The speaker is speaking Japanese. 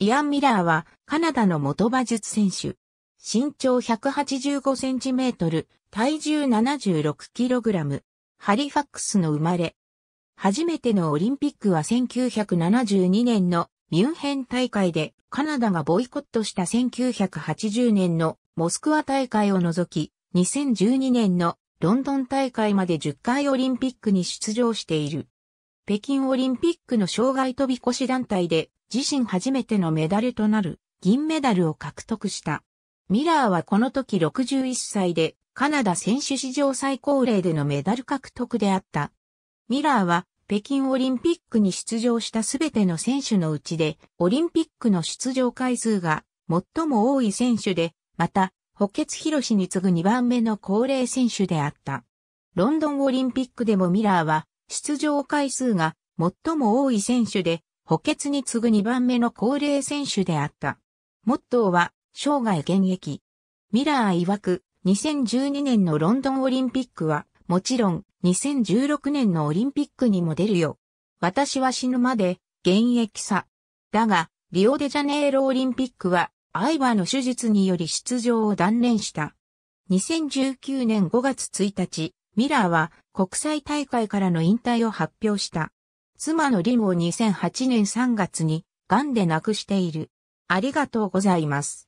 イアン・ミラーはカナダの元馬術選手。身長185センチメートル、体重76キログラム。ハリファックスの生まれ。初めてのオリンピックは1972年のミュンヘン大会でカナダがボイコットした1980年のモスクワ大会を除き、2012年のロンドン大会まで10回オリンピックに出場している。北京オリンピックの障害飛び越し団体で自身初めてのメダルとなる銀メダルを獲得した。ミラーはこの時61歳でカナダ選手史上最高齢でのメダル獲得であった。ミラーは北京オリンピックに出場したすべての選手のうちでオリンピックの出場回数が最も多い選手で、また補欠広しに次ぐ2番目の高齢選手であった。ロンドンオリンピックでもミラーは出場回数が最も多い選手で、補欠に次ぐ2番目の高齢選手であった。モットーは、生涯現役。ミラー曰く、2012年のロンドンオリンピックは、もちろん、2016年のオリンピックにも出るよ。私は死ぬまで、現役さ。だが、リオデジャネイロオリンピックは、アイバーの手術により出場を断念した。2019年5月1日、ミラーは国際大会からの引退を発表した。妻のリムを2008年3月に癌で亡くしている。ありがとうございます。